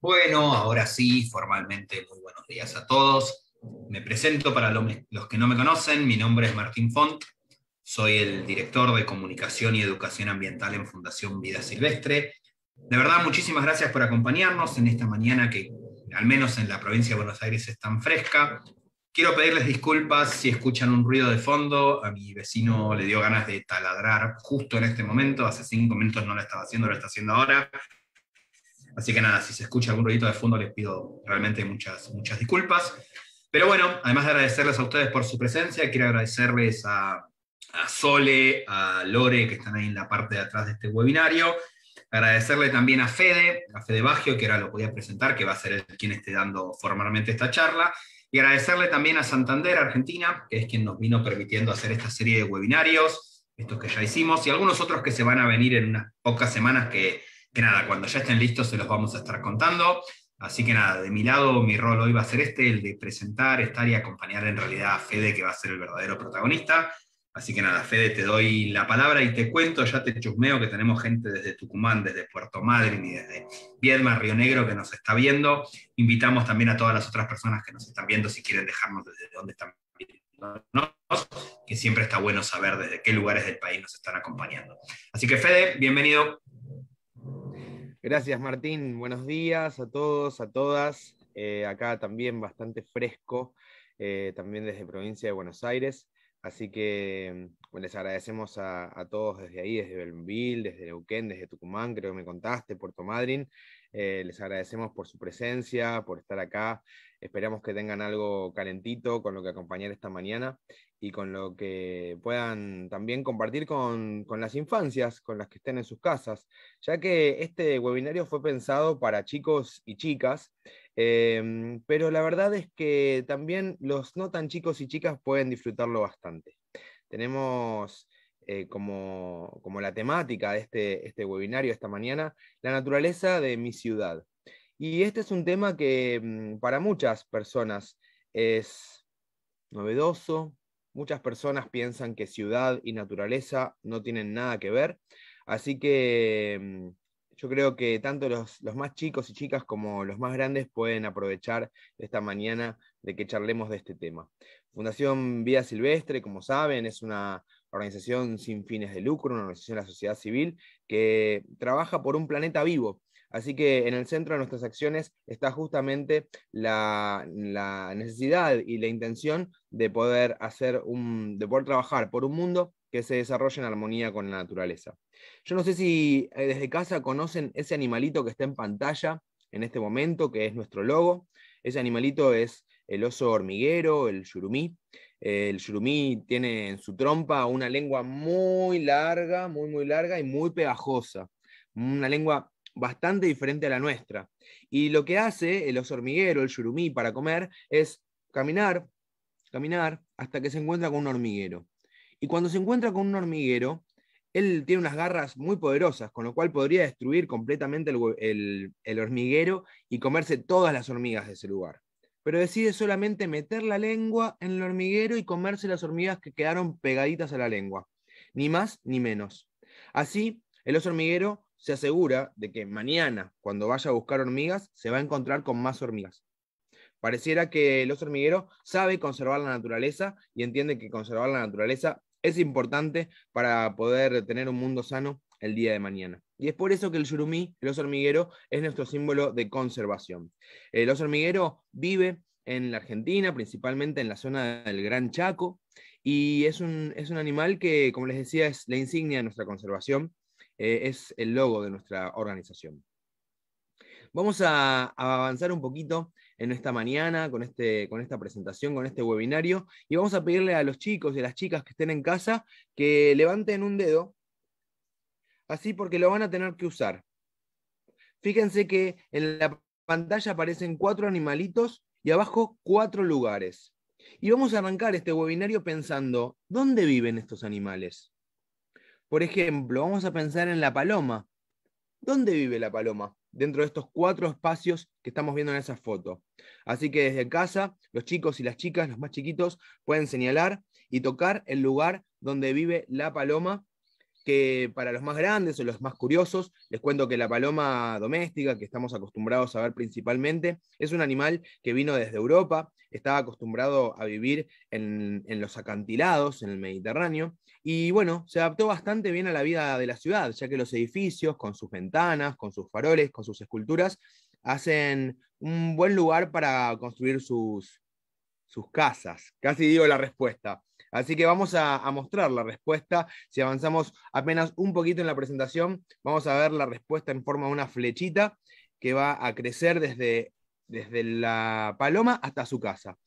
Bueno, ahora sí, formalmente, muy buenos días a todos. Me presento para los que no me conocen, mi nombre es Martín Font, soy el director de Comunicación y Educación Ambiental en Fundación Vida Silvestre. De verdad, muchísimas gracias por acompañarnos en esta mañana que, al menos en la provincia de Buenos Aires, es tan fresca. Quiero pedirles disculpas si escuchan un ruido de fondo. A mi vecino le dio ganas de taladrar justo en este momento. Hace cinco minutos no lo estaba haciendo, lo está haciendo ahora. Así que nada, si se escucha algún ruidito de fondo, les pido realmente muchas, muchas disculpas. Pero bueno, además de agradecerles a ustedes por su presencia, quiero agradecerles a, Sole, a Lore, que están ahí en la parte de atrás de este webinario. Agradecerle también a Fede, a Fede Baggio, que ahora lo podía presentar, que va a ser el quien esté dando formalmente esta charla. Y agradecerle también a Santander, Argentina, que es quien nos vino permitiendo hacer esta serie de webinarios, estos que ya hicimos, y algunos otros que se van a venir en unas pocas semanas que que nada, cuando ya estén listos se los vamos a estar contando. Así que nada, de mi lado mi rol hoy va a ser este, el de presentar, estar y acompañar en realidad a Fede, que va a ser el verdadero protagonista. Así que nada, Fede, te doy la palabra y te cuento, ya te chusmeo que tenemos gente desde Tucumán, desde Puerto Madryn y desde Viedma, Río Negro, que nos está viendo. Invitamos también a todas las otras personas que nos están viendo, si quieren dejarnos desde dónde están viéndonos, que siempre está bueno saber desde qué lugares del país nos están acompañando. Así que Fede, bienvenido. Gracias Martín, buenos días a todos, a todas. Eh, acá también bastante fresco, eh, también desde provincia de Buenos Aires. Así que mm, les agradecemos a, todos desde ahí, desde Belville, desde Neuquén, desde Tucumán, creo que me contaste, Puerto Madryn, eh, les agradecemos por su presencia, por estar acá. Esperamos que tengan algo calentito con lo que acompañar esta mañana y con lo que puedan también compartir con, las infancias, con las que estén en sus casas, ya que este webinario fue pensado para chicos y chicas, eh, pero la verdad es que también los no tan chicos y chicas pueden disfrutarlo bastante. Tenemos eh, como, como, la temática de este, este webinario esta mañana, la naturaleza de mi ciudad. Y este es un tema que mm, para muchas personas es novedoso, muchas personas piensan que ciudad y naturaleza no tienen nada que ver, así que mm, yo creo que tanto los, más chicos y chicas como los más grandes pueden aprovechar esta mañana de que charlemos de este tema. Fundación vía Silvestre, como saben, es una organización sin fines de lucro, una organización de la sociedad civil, que trabaja por un planeta vivo. Así que en el centro de nuestras acciones está justamente la, la necesidad y la intención de poder hacer un, de poder trabajar por un mundo que se desarrolle en armonía con la naturaleza. Yo no sé si eh, desde casa conocen ese animalito que está en pantalla en este momento, que es nuestro logo. Ese animalito es el oso hormiguero, el yurumí el yurumí tiene en su trompa una lengua muy larga, muy, muy larga y muy pegajosa. Una lengua bastante diferente a la nuestra. Y lo que hace el oso hormiguero, el yurumí, para comer es caminar, caminar hasta que se encuentra con un hormiguero. Y cuando se encuentra con un hormiguero, él tiene unas garras muy poderosas, con lo cual podría destruir completamente el hormiguero y comerse todas las hormigas de ese lugar pero decide solamente meter la lengua en el hormiguero y comerse las hormigas que quedaron pegaditas a la lengua, ni más ni menos. Así, el oso hormiguero se asegura de que mañana, cuando vaya a buscar hormigas, se va a encontrar con más hormigas. Pareciera que el oso hormiguero sabe conservar la naturaleza y entiende que conservar la naturaleza es importante para poder tener un mundo sano el día de mañana. Y es por eso que el yurumí, el oso hormiguero, es nuestro símbolo de conservación. El oso hormiguero vive en la Argentina, principalmente en la zona del Gran Chaco, y es un, es un animal que, como les decía, es la insignia de nuestra conservación, eh, es el logo de nuestra organización. Vamos a, avanzar un poquito en esta mañana, con, este, con esta presentación, con este webinario, y vamos a pedirle a los chicos y a las chicas que estén en casa que levanten un dedo así porque lo van a tener que usar. Fíjense que en la pantalla aparecen cuatro animalitos y abajo cuatro lugares. Y vamos a arrancar este webinario pensando, ¿dónde viven estos animales? Por ejemplo, vamos a pensar en la paloma. ¿Dónde vive la paloma? Dentro de estos cuatro espacios que estamos viendo en esa foto. Así que desde casa, los chicos y las chicas, los más chiquitos, pueden señalar y tocar el lugar donde vive la paloma que para los más grandes o los más curiosos, les cuento que la paloma doméstica, que estamos acostumbrados a ver principalmente, es un animal que vino desde Europa, estaba acostumbrado a vivir en, los acantilados, en el Mediterráneo, y bueno, se adaptó bastante bien a la vida de la ciudad, ya que los edificios, con sus ventanas, con sus faroles, con sus esculturas, hacen un buen lugar para construir sus, sus casas. Casi digo la respuesta. Así que vamos a, mostrar la respuesta. Si avanzamos apenas un poquito en la presentación, vamos a ver la respuesta en forma de una flechita que va a crecer desde, desde la paloma hasta su casa.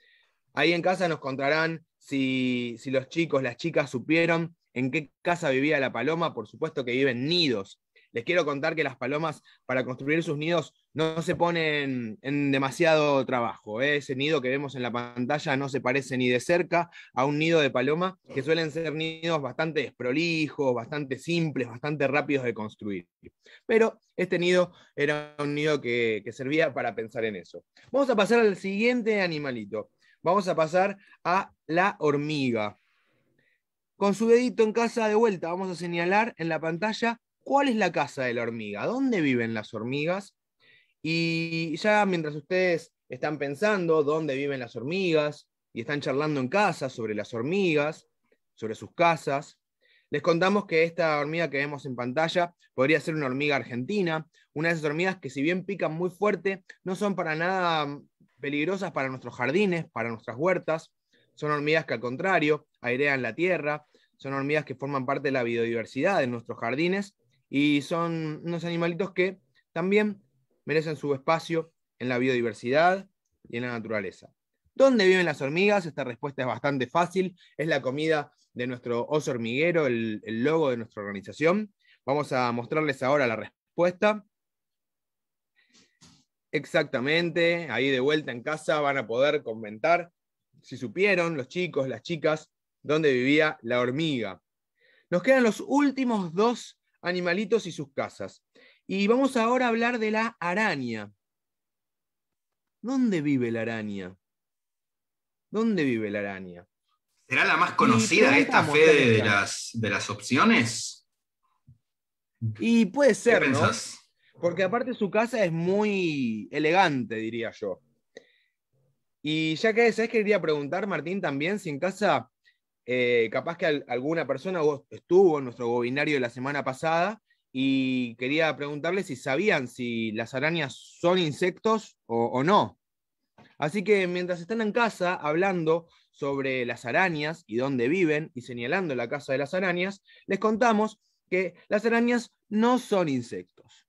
Ahí en casa nos contarán si los chicos, las chicas supieron en qué casa vivía la paloma. Por supuesto que viven nidos les quiero contar que las palomas para construir sus nidos no se ponen en demasiado trabajo. ¿eh? Ese nido que vemos en la pantalla no se parece ni de cerca a un nido de paloma, que suelen ser nidos bastante desprolijos, bastante simples, bastante rápidos de construir. Pero este nido era un nido que, que servía para pensar en eso. Vamos a pasar al siguiente animalito. Vamos a pasar a la hormiga. Con su dedito en casa de vuelta, vamos a señalar en la pantalla cuál es la casa de la hormiga, dónde viven las hormigas. Y ya mientras ustedes están pensando dónde viven las hormigas y están charlando en casa sobre las hormigas, sobre sus casas, les contamos que esta hormiga que vemos en pantalla podría ser una hormiga argentina, una de esas hormigas que si bien pican muy fuerte, no son para nada mm, peligrosas para nuestros jardines, para nuestras huertas. Son hormigas que al contrario airean la tierra, son hormigas que forman parte de la biodiversidad de nuestros jardines y son unos animalitos que también merecen su espacio en la biodiversidad y en la naturaleza. ¿Dónde viven las hormigas? Esta respuesta es bastante fácil, es la comida de nuestro oso hormiguero, el, logo de nuestra organización. Vamos a mostrarles ahora la respuesta. Exactamente, ahí de vuelta en casa van a poder comentar si supieron los chicos, las chicas, dónde vivía la hormiga. Nos quedan los últimos dos animalitos y sus casas. Y vamos ahora a hablar de la araña. ¿Dónde vive la araña? ¿Dónde vive la araña? ¿Será la más conocida esta fe de, las, de las opciones? Y puede ser, ¿Qué Porque aparte su casa es muy elegante, diría yo. Y ya que sabes quería preguntar, Martín, también si en casa eh, capaz que alguna persona estuvo en nuestro webinario de la semana pasada y quería preguntarle si sabían si las arañas son insectos o, no. Así que mientras están en casa hablando sobre las arañas y dónde viven y señalando la casa de las arañas, les contamos que las arañas no son insectos.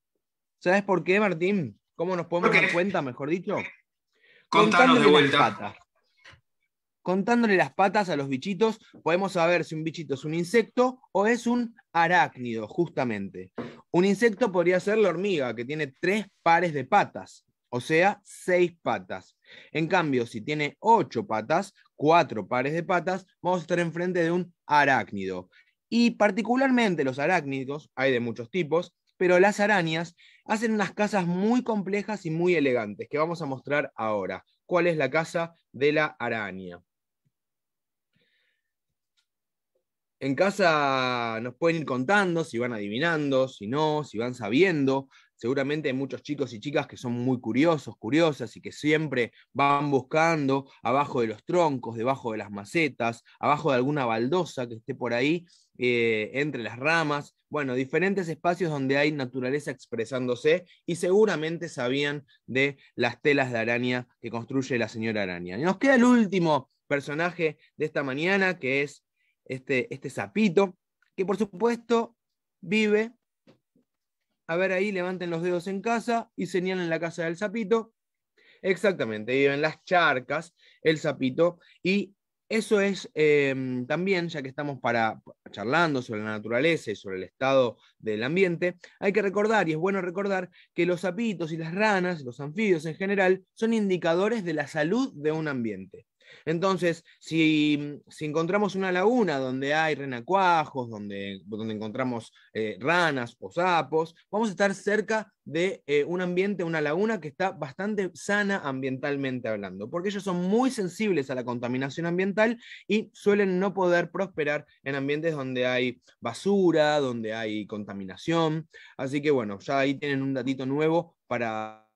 ¿Sabes por qué, Martín? ¿Cómo nos podemos dar cuenta, mejor dicho? Contanos de vuelta contándole las patas a los bichitos, podemos saber si un bichito es un insecto o es un arácnido, justamente. Un insecto podría ser la hormiga, que tiene tres pares de patas, o sea, seis patas. En cambio, si tiene ocho patas, cuatro pares de patas, vamos a estar enfrente de un arácnido. Y particularmente los arácnidos, hay de muchos tipos, pero las arañas hacen unas casas muy complejas y muy elegantes, que vamos a mostrar ahora. ¿Cuál es la casa de la araña? En casa nos pueden ir contando si van adivinando, si no, si van sabiendo. Seguramente hay muchos chicos y chicas que son muy curiosos, curiosas y que siempre van buscando abajo de los troncos, debajo de las macetas, abajo de alguna baldosa que esté por ahí, eh, entre las ramas. Bueno, diferentes espacios donde hay naturaleza expresándose y seguramente sabían de las telas de araña que construye la señora araña. Y nos queda el último personaje de esta mañana que es este, este sapito, que por supuesto vive, a ver ahí, levanten los dedos en casa y señalen la casa del sapito. Exactamente, viven las charcas, el sapito, y eso es eh, también, ya que estamos para, charlando sobre la naturaleza y sobre el estado del ambiente, hay que recordar, y es bueno recordar, que los sapitos y las ranas, los anfibios en general, son indicadores de la salud de un ambiente. Entonces, si, encontramos una laguna donde hay renacuajos, donde, encontramos eh, ranas o sapos, vamos a estar cerca de eh, un ambiente, una laguna que está bastante sana ambientalmente hablando, porque ellos son muy sensibles a la contaminación ambiental y suelen no poder prosperar en ambientes donde hay basura, donde hay contaminación. Así que bueno, ya ahí tienen un datito nuevo para,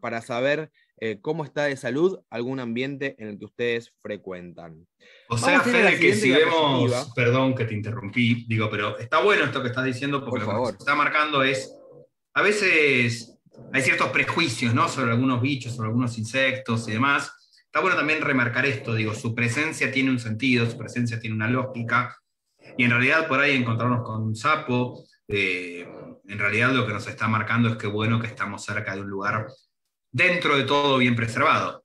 para saber eh, cómo está de salud algún ambiente en el que ustedes frecuentan. O sea, Fede, que si vemos, perdón que te interrumpí, digo, pero está bueno esto que estás diciendo porque lo que nos está marcando es, a veces hay ciertos prejuicios, ¿no? Sobre algunos bichos, sobre algunos insectos y demás. Está bueno también remarcar esto, digo, su presencia tiene un sentido, su presencia tiene una lógica, y en realidad por ahí encontrarnos con un sapo, eh, en realidad lo que nos está marcando es que bueno que estamos cerca de un lugar dentro de todo bien preservado.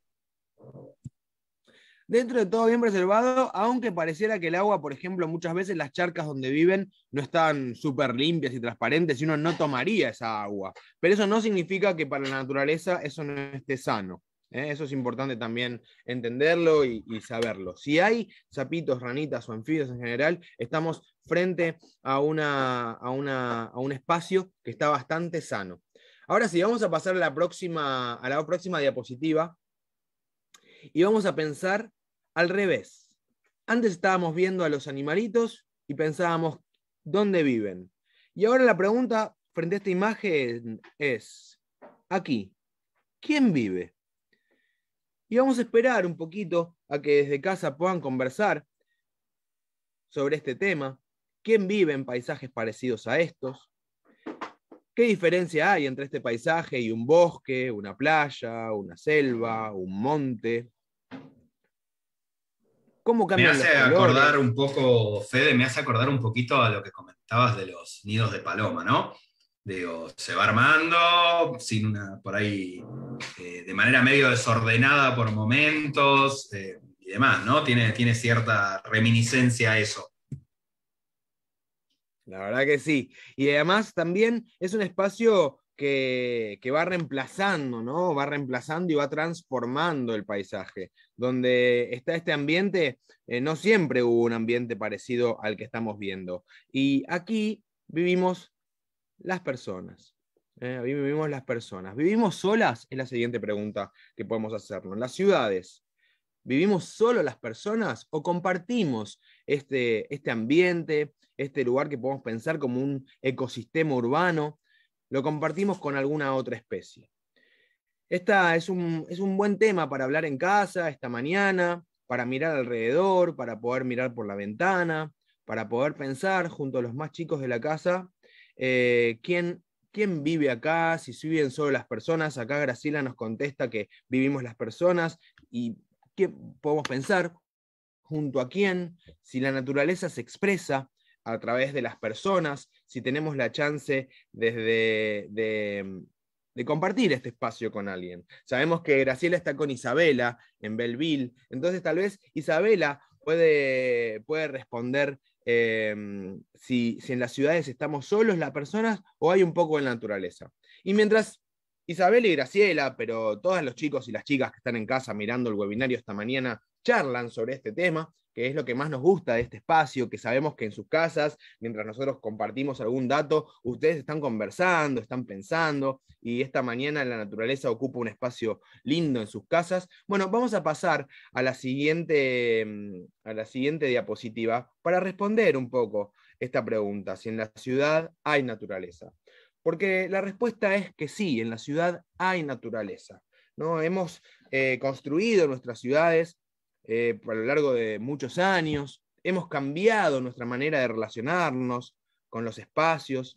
Dentro de todo bien preservado, aunque pareciera que el agua, por ejemplo, muchas veces las charcas donde viven no están súper limpias y transparentes y uno no tomaría esa agua. Pero eso no significa que para la naturaleza eso no esté sano. ¿eh? Eso es importante también entenderlo y, saberlo. Si hay sapitos, ranitas o anfibios en general, estamos frente a, una, a, una, a un espacio que está bastante sano. Ahora sí, vamos a pasar a la próxima, a la próxima diapositiva y vamos a pensar al revés. Antes estábamos viendo a los animalitos y pensábamos dónde viven. Y ahora la pregunta frente a esta imagen es, aquí, ¿quién vive? Y vamos a esperar un poquito a que desde casa puedan conversar sobre este tema. ¿Quién vive en paisajes parecidos a estos? ¿Qué diferencia hay entre este paisaje y un bosque, una playa, una selva, un monte? ¿Cómo cambia me hace acordar un poco, Fede, me hace acordar un poquito a lo que comentabas de los nidos de paloma, ¿no? Digo, se va armando, por ahí, eh, de manera medio desordenada por momentos eh, y demás, ¿no? Tiene, tiene cierta reminiscencia a eso. La verdad que sí. Y además también es un espacio que, va reemplazando, ¿no? Va reemplazando y va transformando el paisaje. Donde está este ambiente, eh, no siempre hubo un ambiente parecido al que estamos viendo. Y aquí vivimos las personas. ¿eh? vivimos las personas. ¿Vivimos solas? Es la siguiente pregunta que podemos hacernos. Las ciudades ¿Vivimos solo las personas o compartimos este, este ambiente, este lugar que podemos pensar como un ecosistema urbano? ¿Lo compartimos con alguna otra especie? Esta es un, buen tema para hablar en casa esta mañana, para mirar alrededor, para poder mirar por la ventana, para poder pensar junto a los más chicos de la casa eh, quién, vive acá, si viven solo las personas. Acá Graciela nos contesta que vivimos las personas y podemos pensar? ¿Junto a quién? Si la naturaleza se expresa a través de las personas, si tenemos la chance desde de, mm, compartir este espacio con alguien. Sabemos que Graciela está con Isabela en Belleville, entonces tal vez Isabela puede, puede responder eh, mm, si, si, en las ciudades estamos solos las personas o hay un poco de naturaleza. Y mientras Isabel y Graciela, pero todos los chicos y las chicas que están en casa mirando el webinario esta mañana charlan sobre este tema, que es lo que más nos gusta de este espacio, que sabemos que en sus casas, mientras nosotros compartimos algún dato, ustedes están conversando, están pensando, y esta mañana la naturaleza ocupa un espacio lindo en sus casas. Bueno, vamos a pasar a la siguiente, mm, a la siguiente diapositiva para responder un poco esta pregunta, si en la ciudad hay naturaleza. Porque la respuesta es que sí, en la ciudad hay naturaleza. ¿no? Hemos eh, construido nuestras ciudades a eh, lo largo de muchos años, hemos cambiado nuestra manera de relacionarnos con los espacios,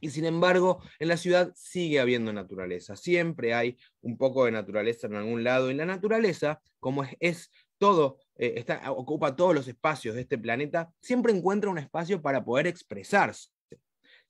y sin embargo, en la ciudad sigue habiendo naturaleza, siempre hay un poco de naturaleza en algún lado, y la naturaleza, como es, todo, eh, ocupa todos los espacios de este planeta, siempre encuentra un espacio para poder expresarse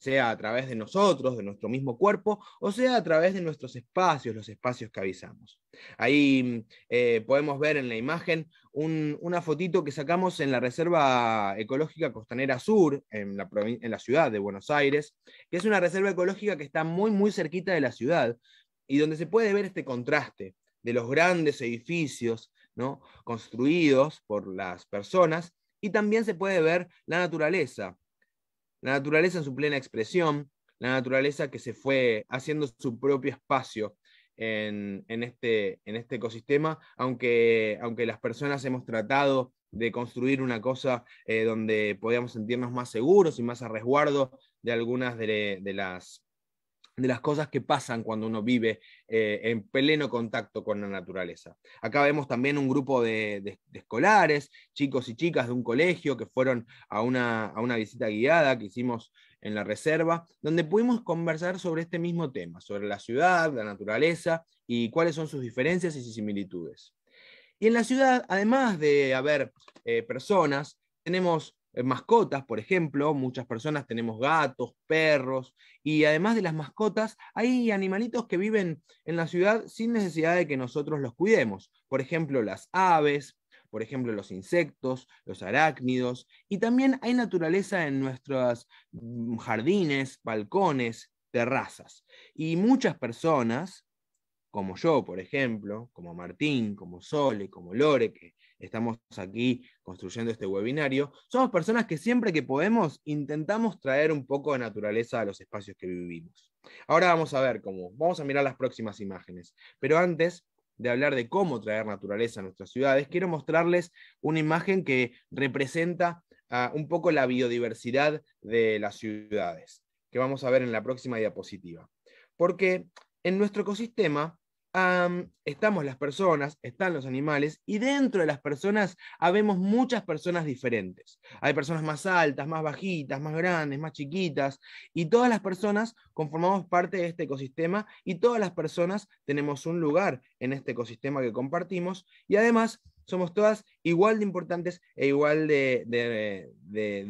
sea a través de nosotros, de nuestro mismo cuerpo, o sea a través de nuestros espacios, los espacios que avisamos. Ahí mm, eh, podemos ver en la imagen una fotito que sacamos en la Reserva Ecológica Costanera Sur, en la, en la ciudad de Buenos Aires, que es una reserva ecológica que está muy, muy cerquita de la ciudad y donde se puede ver este contraste de los grandes edificios ¿no? construidos por las personas y también se puede ver la naturaleza, la naturaleza en su plena expresión, la naturaleza que se fue haciendo su propio espacio en, este, en este ecosistema, aunque, aunque las personas hemos tratado de construir una cosa eh, donde podíamos sentirnos más seguros y más a resguardo de algunas de, de las de las cosas que pasan cuando uno vive eh, en pleno contacto con la naturaleza. Acá vemos también un grupo de, escolares, chicos y chicas de un colegio que fueron a una, visita guiada que hicimos en la reserva, donde pudimos conversar sobre este mismo tema, sobre la ciudad, la naturaleza y cuáles son sus diferencias y sus similitudes. Y en la ciudad, además de haber eh, personas, tenemos eh, mascotas, por ejemplo, muchas personas tenemos gatos, perros, y además de las mascotas, hay animalitos que viven en la ciudad sin necesidad de que nosotros los cuidemos. Por ejemplo, las aves, por ejemplo, los insectos, los arácnidos, y también hay naturaleza en nuestros mm, jardines, balcones, terrazas. Y muchas personas como yo, por ejemplo, como Martín, como Sole, como Lore, que estamos aquí construyendo este webinario, somos personas que siempre que podemos intentamos traer un poco de naturaleza a los espacios que vivimos. Ahora vamos a ver cómo, vamos a mirar las próximas imágenes, pero antes de hablar de cómo traer naturaleza a nuestras ciudades, quiero mostrarles una imagen que representa ah, un poco la biodiversidad de las ciudades, que vamos a ver en la próxima diapositiva. Porque en nuestro ecosistema estamos las personas, están los animales, y dentro de las personas habemos muchas personas diferentes. Hay personas más altas, más bajitas, más grandes, más chiquitas, y todas las personas conformamos parte de este ecosistema y todas las personas tenemos un lugar en este ecosistema que compartimos, y además somos todas igual de importantes e igual de,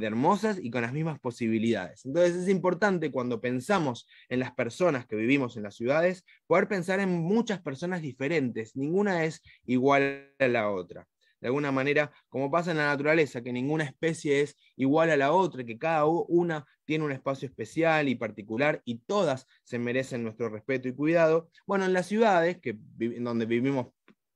hermosas y con las mismas posibilidades. Entonces es importante cuando pensamos en las personas que vivimos en las ciudades, poder pensar en muchas personas diferentes, ninguna es igual a la otra. De alguna manera, como pasa en la naturaleza, que ninguna especie es igual a la otra, que cada una tiene un espacio especial y particular y todas se merecen nuestro respeto y cuidado. Bueno, en las ciudades, que, donde vivimos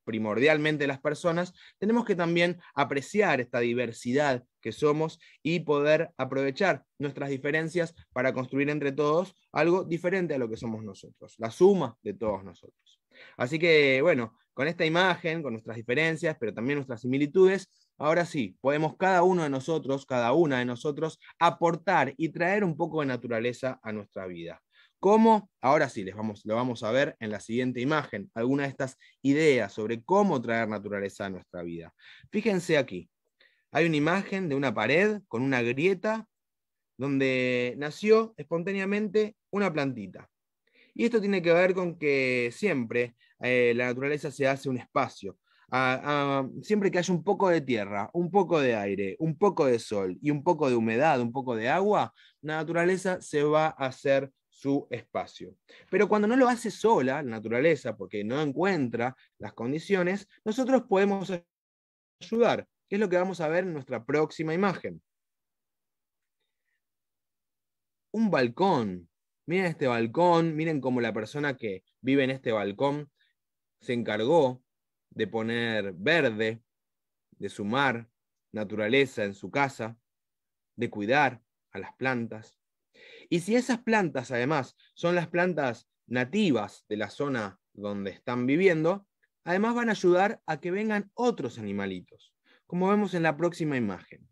primordialmente las personas, tenemos que también apreciar esta diversidad que somos y poder aprovechar nuestras diferencias para construir entre todos algo diferente a lo que somos nosotros, la suma de todos nosotros. Así que, bueno, con esta imagen, con nuestras diferencias, pero también nuestras similitudes, ahora sí, podemos cada uno de nosotros, cada una de nosotros, aportar y traer un poco de naturaleza a nuestra vida. ¿Cómo? Ahora sí, les vamos, lo vamos a ver en la siguiente imagen, algunas de estas ideas sobre cómo traer naturaleza a nuestra vida. Fíjense aquí, hay una imagen de una pared con una grieta donde nació espontáneamente una plantita. Y esto tiene que ver con que siempre eh, la naturaleza se hace un espacio. Ah, ah, siempre que haya un poco de tierra, un poco de aire, un poco de sol y un poco de humedad, un poco de agua, la naturaleza se va a hacer su espacio. Pero cuando no lo hace sola, la naturaleza, porque no encuentra las condiciones, nosotros podemos ayudar, que es lo que vamos a ver en nuestra próxima imagen. Un balcón. Miren este balcón, miren cómo la persona que vive en este balcón se encargó de poner verde, de sumar naturaleza en su casa, de cuidar a las plantas, y si esas plantas, además, son las plantas nativas de la zona donde están viviendo, además van a ayudar a que vengan otros animalitos, como vemos en la próxima imagen.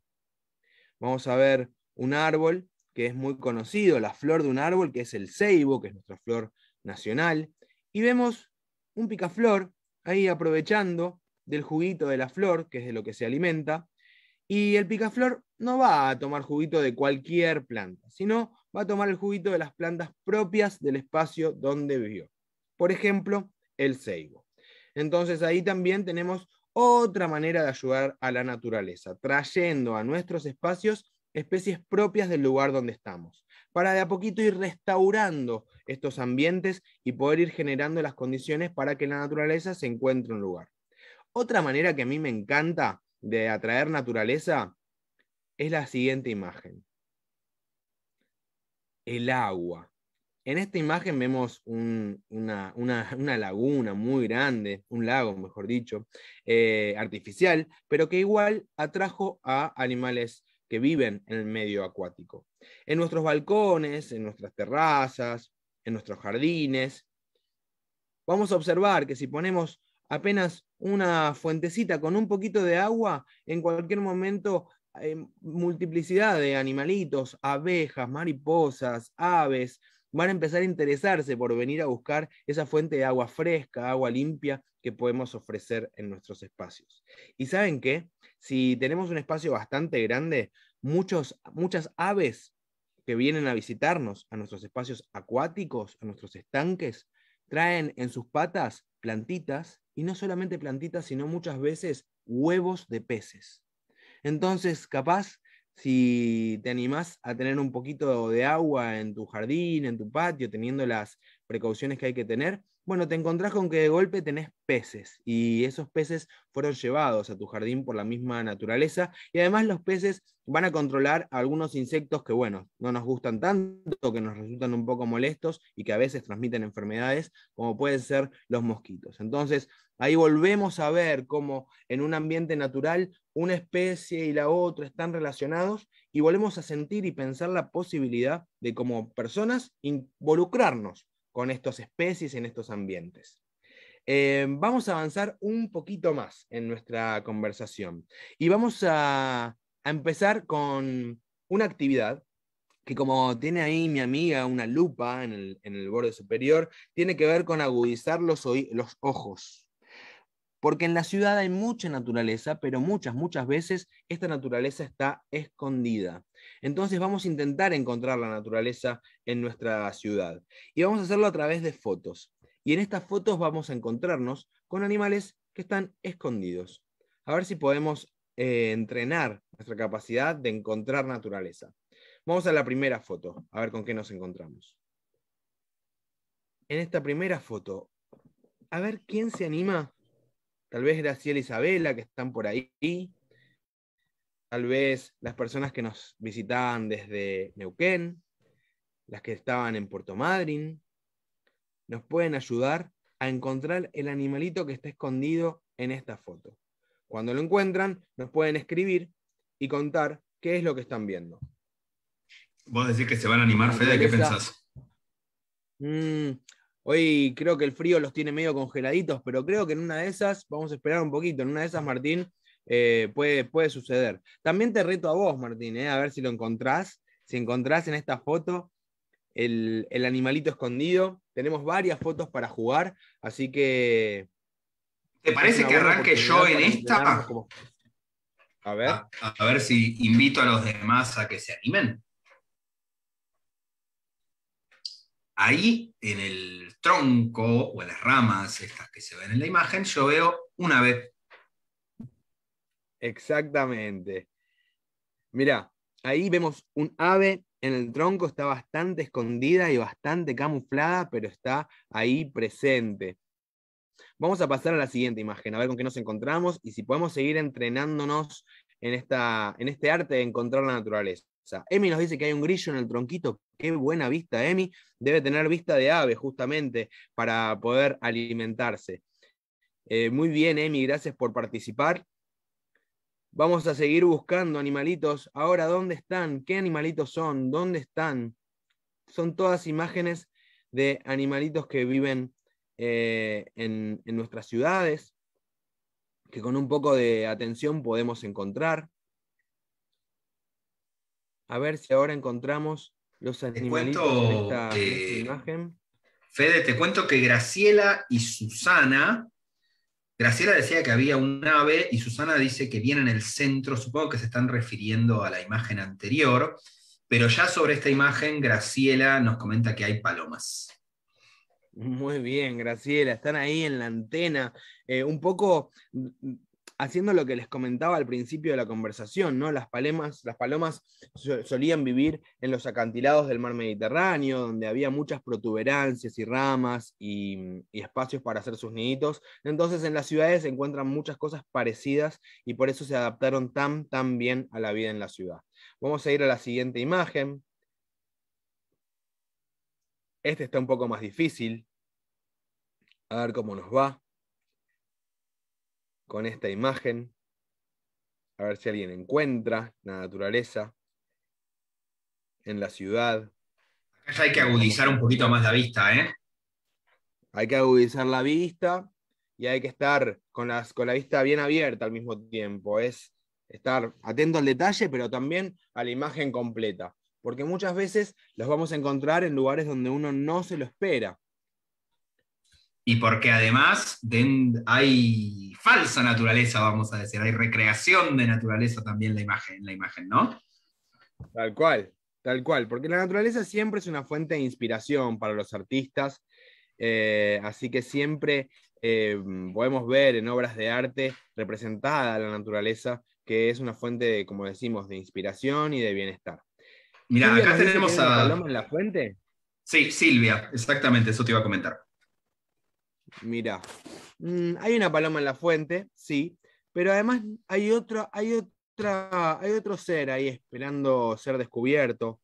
Vamos a ver un árbol que es muy conocido, la flor de un árbol, que es el ceibo, que es nuestra flor nacional, y vemos un picaflor ahí aprovechando del juguito de la flor, que es de lo que se alimenta, y el picaflor no va a tomar juguito de cualquier planta, sino va a tomar el juguito de las plantas propias del espacio donde vivió. Por ejemplo, el ceibo. Entonces ahí también tenemos otra manera de ayudar a la naturaleza, trayendo a nuestros espacios especies propias del lugar donde estamos, para de a poquito ir restaurando estos ambientes y poder ir generando las condiciones para que la naturaleza se encuentre un lugar. Otra manera que a mí me encanta de atraer naturaleza es la siguiente imagen el agua. En esta imagen vemos una, laguna muy grande, un lago, mejor dicho, eh, artificial, pero que igual atrajo a animales que viven en el medio acuático. En nuestros balcones, en nuestras terrazas, en nuestros jardines, vamos a observar que si ponemos apenas una fuentecita con un poquito de agua, en cualquier momento multiplicidad de animalitos, abejas, mariposas, aves, van a empezar a interesarse por venir a buscar esa fuente de agua fresca, agua limpia que podemos ofrecer en nuestros espacios. Y saben qué, si tenemos un espacio bastante grande, muchas aves que vienen a visitarnos a nuestros espacios acuáticos, a nuestros estanques, traen en sus patas plantitas, y no solamente plantitas, sino muchas veces huevos de peces. Entonces, capaz, si te animás a tener un poquito de agua en tu jardín, en tu patio, teniendo las precauciones que hay que tener, bueno, te encontrás con que de golpe tenés peces y esos peces fueron llevados a tu jardín por la misma naturaleza y además los peces van a controlar algunos insectos que, bueno, no nos gustan tanto, que nos resultan un poco molestos y que a veces transmiten enfermedades, como pueden ser los mosquitos. Entonces, ahí volvemos a ver cómo en un ambiente natural una especie y la otra están relacionados y volvemos a sentir y pensar la posibilidad de como personas involucrarnos con estas especies en estos ambientes. Eh, vamos a avanzar un poquito más en nuestra conversación y vamos a, empezar con una actividad que como tiene ahí mi amiga una lupa en el, borde superior, tiene que ver con agudizar los ojos. Porque en la ciudad hay mucha naturaleza, pero muchas, muchas veces esta naturaleza está escondida. Entonces vamos a intentar encontrar la naturaleza en nuestra ciudad. Y vamos a hacerlo a través de fotos. Y en estas fotos vamos a encontrarnos con animales que están escondidos. A ver si podemos eh, entrenar nuestra capacidad de encontrar naturaleza. Vamos a la primera foto, a ver con qué nos encontramos. En esta primera foto, a ver quién se anima tal vez Graciela Isabela, que están por ahí, tal vez las personas que nos visitaban desde Neuquén, las que estaban en Puerto Madryn, nos pueden ayudar a encontrar el animalito que está escondido en esta foto. Cuando lo encuentran, nos pueden escribir y contar qué es lo que están viendo. Vos decís que se van a animar, Fede, ¿qué pensás? Mm, Hoy creo que el frío los tiene medio congeladitos, pero creo que en una de esas, vamos a esperar un poquito, en una de esas, Martín, eh, puede, puede suceder. También te reto a vos, Martín, eh, a ver si lo encontrás, si encontrás en esta foto el, animalito escondido. Tenemos varias fotos para jugar, así que... ¿Te parece que arranque yo en esta? A ver. a ver si invito a los demás a que se animen. ahí en el tronco o en las ramas, estas que se ven en la imagen, yo veo un ave. Exactamente. Mirá, ahí vemos un ave en el tronco, está bastante escondida y bastante camuflada, pero está ahí presente. Vamos a pasar a la siguiente imagen, a ver con qué nos encontramos y si podemos seguir entrenándonos en, esta, en este arte de encontrar la naturaleza. O Emi nos dice que hay un grillo en el tronquito. Qué buena vista, Emi. Debe tener vista de ave, justamente, para poder alimentarse. Eh, muy bien, Emi, gracias por participar. Vamos a seguir buscando animalitos. Ahora, ¿dónde están? ¿Qué animalitos son? ¿Dónde están? Son todas imágenes de animalitos que viven eh, en nuestras ciudades, que con un poco de atención podemos encontrar. A ver si ahora encontramos los animalitos cuento, esta, imagen. Fede, te cuento que Graciela y Susana, Graciela decía que había un ave y Susana dice que viene en el centro, supongo que se están refiriendo a la imagen anterior, pero ya sobre esta imagen Graciela nos comenta que hay palomas. Muy bien, Graciela, están ahí en la antena. Eh, un poco haciendo lo que les comentaba al principio de la conversación, ¿no? Las palomas, las palomas solían vivir en los acantilados del mar Mediterráneo, donde había muchas protuberancias y ramas y, espacios para hacer sus niditos. Entonces en las ciudades se encuentran muchas cosas parecidas y por eso se adaptaron tan, tan bien a la vida en la ciudad. Vamos a ir a la siguiente imagen. Este está un poco más difícil. A ver cómo nos va con esta imagen, a ver si alguien encuentra la naturaleza en la ciudad. Acá hay que agudizar un poquito más la vista, ¿eh? Hay que agudizar la vista y hay que estar con, las, con la vista bien abierta al mismo tiempo. Es estar atento al detalle, pero también a la imagen completa. Porque muchas veces los vamos a encontrar en lugares donde uno no se lo espera y porque además hay falsa naturaleza, vamos a decir, hay recreación de naturaleza también en la imagen, la imagen, ¿no? Tal cual, tal cual, porque la naturaleza siempre es una fuente de inspiración para los artistas, eh, así que siempre eh, podemos ver en obras de arte representada la naturaleza, que es una fuente, de, como decimos, de inspiración y de bienestar. Mira, acá tenemos a... hablamos en la fuente? Sí, Silvia, exactamente, eso te iba a comentar. Mira, mm, hay una paloma en la fuente, sí, pero además hay otro, hay otra, hay otro ser ahí esperando ser descubierto.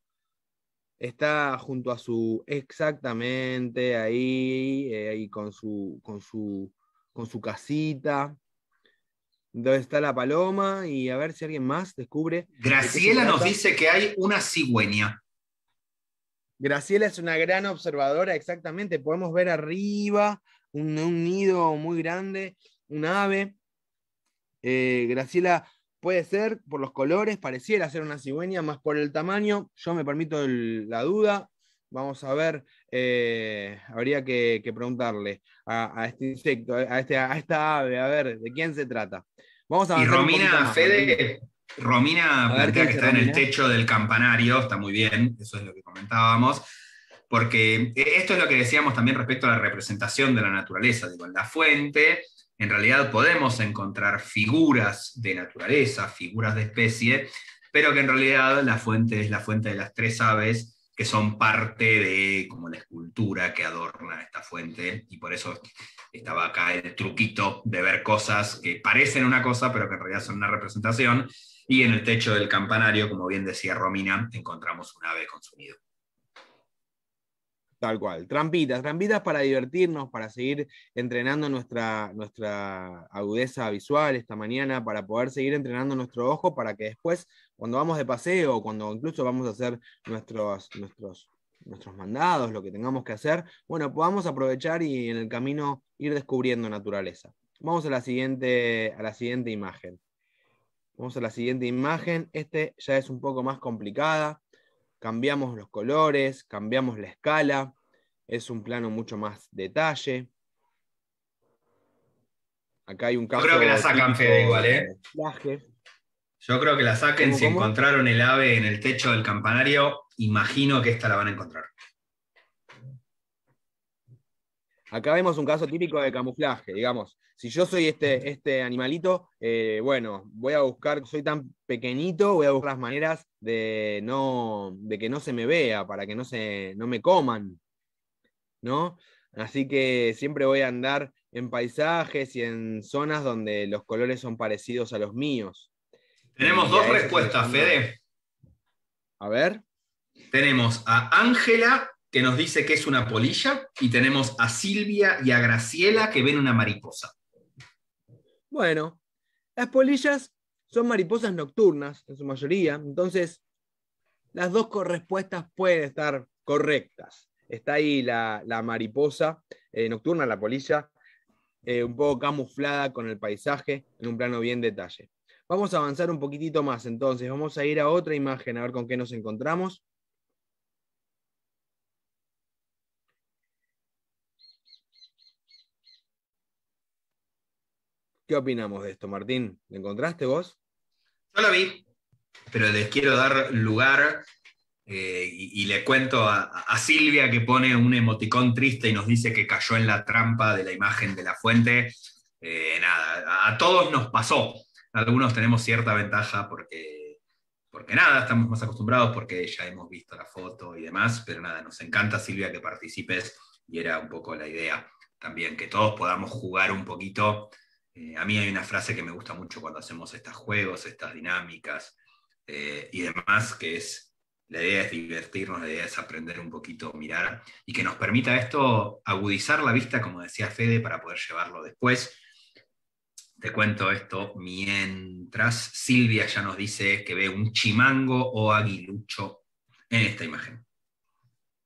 Está junto a su, exactamente ahí, eh, ahí con su, con su, con su casita. ¿Dónde está la paloma y a ver si alguien más descubre. Graciela nos dice que hay una cigüeña. Graciela es una gran observadora, exactamente. Podemos ver arriba un, nido muy grande, un ave. Eh, Graciela puede ser por los colores, pareciera ser una cigüeña, más por el tamaño. Yo me permito la duda. Vamos a ver, eh, habría que, preguntarle a, este insecto, a, este, a esta ave, a ver, ¿de quién se trata? Vamos Romina, Fede, Romina, que está en el techo del campanario, está muy bien, eso es lo que comentábamos porque esto es lo que decíamos también respecto a la representación de la naturaleza. Digo, en la fuente, en realidad podemos encontrar figuras de naturaleza, figuras de especie, pero que en realidad la fuente es la fuente de las tres aves que son parte de como la escultura que adorna esta fuente, y por eso estaba acá el truquito de ver cosas que parecen una cosa, pero que en realidad son una representación, y en el techo del campanario, como bien decía Romina, encontramos un ave consumido. Tal cual, trampitas, trampitas para divertirnos, para seguir entrenando nuestra, nuestra agudeza visual esta mañana, para poder seguir entrenando nuestro ojo, para que después, cuando vamos de paseo, cuando incluso vamos a hacer nuestros, nuestros, nuestros mandados, lo que tengamos que hacer, bueno, podamos aprovechar y en el camino ir descubriendo naturaleza. Vamos a la siguiente, a la siguiente imagen. Vamos a la siguiente imagen. Este ya es un poco más complicada cambiamos los colores, cambiamos la escala, es un plano mucho más detalle. Acá hay un caso. Yo creo que la sacan, igual, ¿eh? Yo creo que la saquen. Si encontraron el ave en el techo del campanario, imagino que esta la van a encontrar. Acá vemos un caso típico de camuflaje, digamos si yo soy este, este animalito, eh, bueno, voy a buscar, soy tan pequeñito, voy a buscar las maneras de, no, de que no se me vea, para que no, se, me coman, ¿no? Así que siempre voy a andar en paisajes y en zonas donde los colores son parecidos a los míos. Tenemos eh, dos respuestas, Fede. A ver. Tenemos a Ángela, que nos dice que es una polilla, y tenemos a Silvia y a Graciela, que ven una mariposa. Bueno, las polillas son mariposas nocturnas en su mayoría, entonces las dos respuestas pueden estar correctas. Está ahí la, mariposa eh, nocturna, la polilla, eh, un poco camuflada con el paisaje en un plano bien detalle. Vamos a avanzar un poquitito más entonces, vamos a ir a otra imagen a ver con qué nos encontramos. ¿Qué opinamos de esto, Martín? ¿Lo encontraste vos? Yo lo vi, pero les quiero dar lugar eh, y, le cuento a, Silvia que pone un emoticón triste y nos dice que cayó en la trampa de la imagen de la fuente. Eh, nada, a, a, todos nos pasó. Algunos tenemos cierta ventaja porque, porque nada, estamos más acostumbrados porque ya hemos visto la foto y demás, pero nada, nos encanta Silvia que participes y era un poco la idea también, que todos podamos jugar un poquito eh, a mí hay una frase que me gusta mucho cuando hacemos estos juegos, estas dinámicas eh, y demás, que es, la idea es divertirnos, la idea es aprender un poquito, mirar, y que nos permita esto agudizar la vista, como decía Fede, para poder llevarlo después. Te cuento esto mientras Silvia ya nos dice que ve un chimango o aguilucho en esta imagen.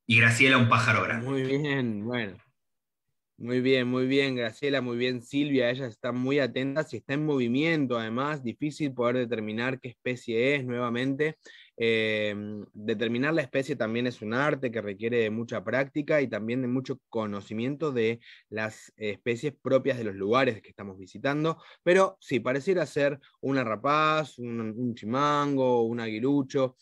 Y Graciela un pájaro grande. Muy bien, bueno. Muy bien, muy bien, Graciela, muy bien, Silvia. Ellas están muy atentas y está en movimiento, además, difícil poder determinar qué especie es nuevamente. Eh, determinar la especie también es un arte que requiere de mucha práctica y también de mucho conocimiento de las especies propias de los lugares que estamos visitando. Pero sí, pareciera ser una rapaz, un, un chimango, un aguilucho,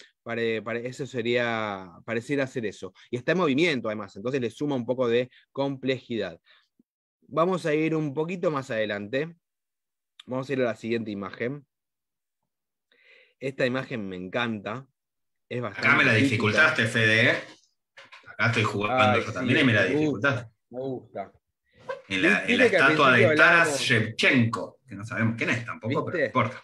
eso sería, parecer hacer eso. Y está en movimiento además, entonces le suma un poco de complejidad. Vamos a ir un poquito más adelante. Vamos a ir a la siguiente imagen. Esta imagen me encanta. Es bastante Acá me la dificultaste, Fede. ¿eh? Acá estoy jugando Ay, también y me la dificultaste. Me gusta. En la, estatua de Taras Shevchenko, que no sabemos quién es tampoco, pero no importa.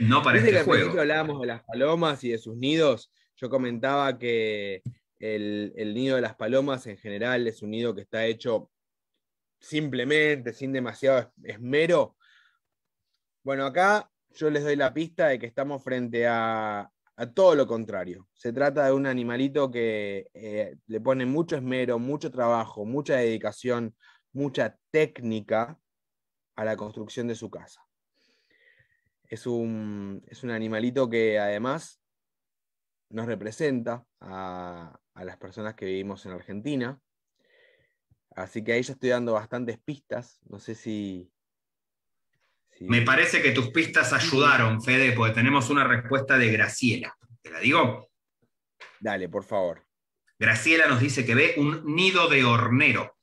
No parece. Este que al hablábamos de las palomas y de sus nidos. Yo comentaba que el, nido de las palomas en general es un nido que está hecho simplemente, sin demasiado esmero. Bueno, acá yo les doy la pista de que estamos frente a, todo lo contrario. Se trata de un animalito que eh, le pone mucho esmero, mucho trabajo, mucha dedicación, mucha técnica a la construcción de su casa. Es un, animalito que además nos representa a, las personas que vivimos en Argentina. Así que ahí ya estoy dando bastantes pistas. No sé si, Me parece que tus pistas ayudaron, Fede, porque tenemos una respuesta de Graciela. ¿Te la digo? Dale, por favor. Graciela nos dice que ve un nido de hornero.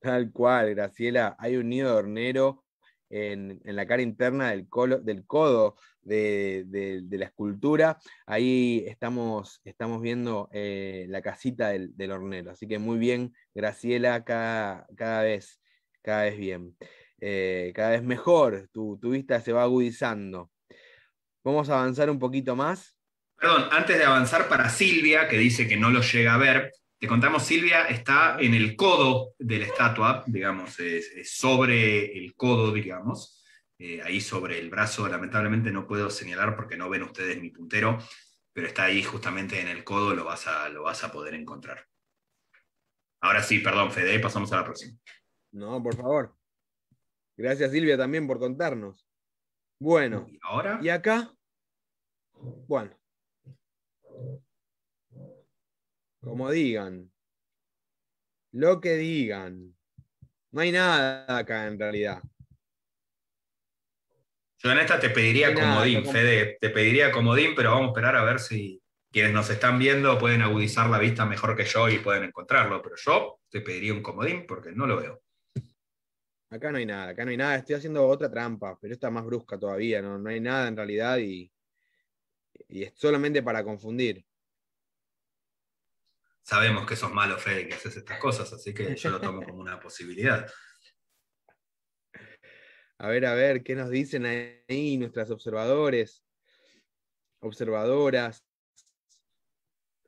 Tal cual, Graciela. Hay un nido de hornero en, la cara interna del, codo de, la escultura. Ahí estamos, estamos viendo eh, la casita del, hornero. Así que muy bien, Graciela, cada, cada vez, cada vez bien. Eh, cada vez mejor, tu, tu vista se va agudizando. Vamos a avanzar un poquito más. Perdón, antes de avanzar para Silvia, que dice que no lo llega a ver, te contamos, Silvia está en el codo de la estatua, digamos, sobre el codo, digamos, eh, ahí sobre el brazo, lamentablemente no puedo señalar porque no ven ustedes mi puntero, pero está ahí justamente en el codo, lo vas a, lo vas a poder encontrar. Ahora sí, perdón, Fede, pasamos a la próxima. No, por favor. Gracias, Silvia, también por contarnos. Bueno. ¿Y acá? Bueno, Como digan. Lo que digan. No hay nada acá en realidad. Yo en esta te pediría comodín, Fede. Te pediría comodín, pero vamos a esperar a ver si quienes nos están viendo pueden agudizar la vista mejor que yo y pueden encontrarlo. Pero yo te pediría un comodín porque no lo veo. Acá no hay nada, acá no hay nada. Estoy haciendo otra trampa, pero esta más brusca todavía. No, hay nada en realidad y, y es solamente para confundir sabemos que sos malo, Fede, que haces estas cosas, así que yo lo tomo como una posibilidad. A ver, a ver, ¿qué nos dicen ahí nuestras observadores, observadoras?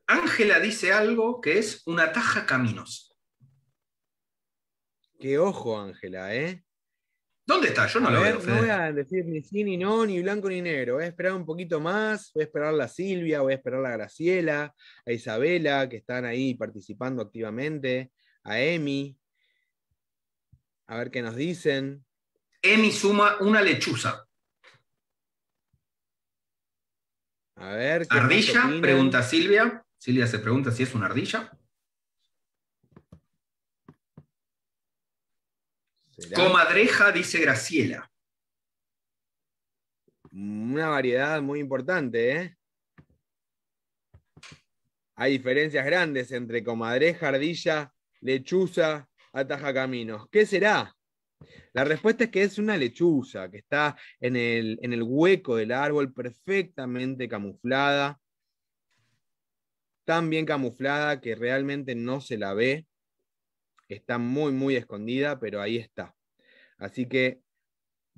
Ángela dice algo que es una taja caminos. Qué ojo, Ángela, ¿eh? ¿Dónde está? Yo no lo veo. No voy a decir ni sí, ni no, ni blanco ni negro. Voy a esperar un poquito más. Voy a esperar a Silvia, voy a esperar a Graciela, a Isabela, que están ahí participando activamente, a Emi. A ver qué nos dicen. Emi suma una lechuza. A ver. ¿qué ¿Ardilla? Pregunta Silvia. Silvia se pregunta si es una ardilla. Comadreja, dice Graciela. Una variedad muy importante, ¿eh? Hay diferencias grandes entre comadreja, ardilla, lechuza, ataja caminos. ¿Qué será? La respuesta es que es una lechuza que está en el, en el hueco del árbol, perfectamente camuflada, tan bien camuflada que realmente no se la ve está muy, muy escondida, pero ahí está. Así que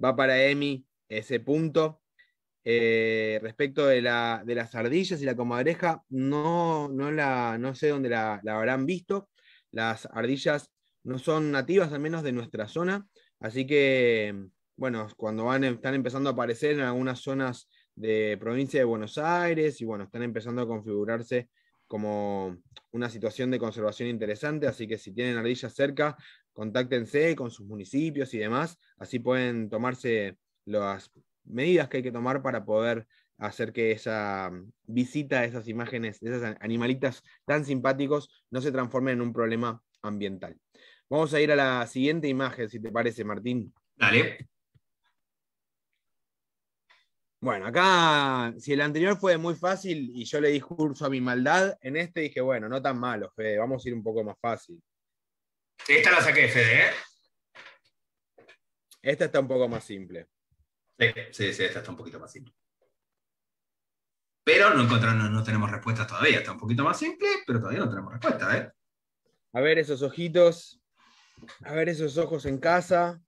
va para Emi ese punto. Eh, respecto de, las ardillas y la comadreja, no, no, no sé dónde la, la, habrán visto. Las ardillas no son nativas, al menos de nuestra zona. Así que, bueno, cuando van, están empezando a aparecer en algunas zonas de provincia de Buenos Aires y, bueno, están empezando a configurarse como, una situación de conservación interesante, así que si tienen ardillas cerca, contáctense con sus municipios y demás, así pueden tomarse las medidas que hay que tomar para poder hacer que esa mm, visita, esas imágenes, esas animalitas tan simpáticos no se transformen en un problema ambiental. Vamos a ir a la siguiente imagen, si te parece, Martín. Dale. Bueno, acá, si el anterior fue muy fácil y yo le di curso a mi maldad, en este dije, bueno, no tan malo, Fede, vamos a ir un poco más fácil. Esta la saqué, Fede, ¿eh? Esta está un poco más simple. Sí, sí, esta está un poquito más simple. Pero no encontramos, tenemos respuestas todavía. Está un poquito más simple, pero todavía no tenemos respuesta, ¿eh? A ver esos ojitos, a ver esos ojos en casa.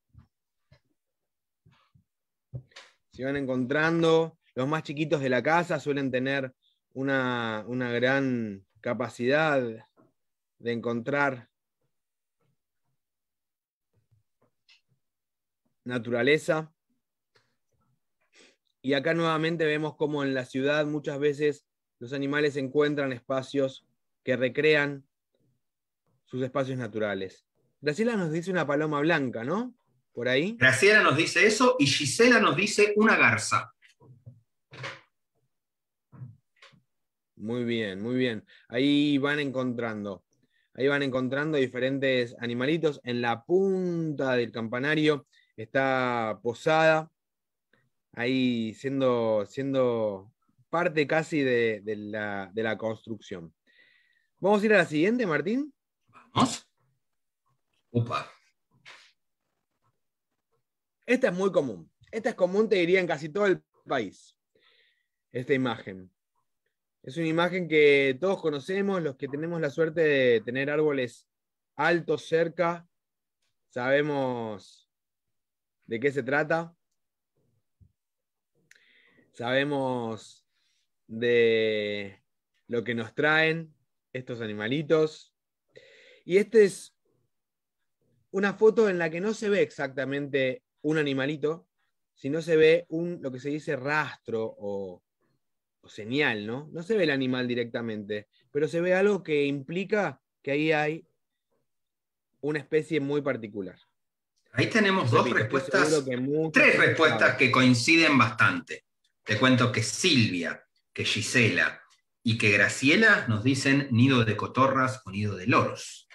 se van encontrando. Los más chiquitos de la casa suelen tener una, gran capacidad de encontrar naturaleza. Y acá nuevamente vemos cómo en la ciudad muchas veces los animales encuentran espacios que recrean sus espacios naturales. Graciela nos dice una paloma blanca, ¿no? por ahí. Graciela nos dice eso y Gisela nos dice una garza. Muy bien, muy bien. Ahí van encontrando. Ahí van encontrando diferentes animalitos. En la punta del campanario está posada. Ahí siendo, siendo parte casi de, la, de la construcción. Vamos a ir a la siguiente, Martín. Vamos. Opa. Esta es muy común. Esta es común, te diría, en casi todo el país. Esta imagen. Es una imagen que todos conocemos, los que tenemos la suerte de tener árboles altos cerca, sabemos de qué se trata, sabemos de lo que nos traen estos animalitos. Y esta es una foto en la que no se ve exactamente un animalito, si no se ve un, lo que se dice rastro o, o señal, ¿no? No se ve el animal directamente, pero se ve algo que implica que ahí hay una especie muy particular. Ahí tenemos dos respuestas, tres respuestas que coinciden bastante. Te cuento que Silvia, que Gisela y que Graciela nos dicen nido de cotorras o nido de loros.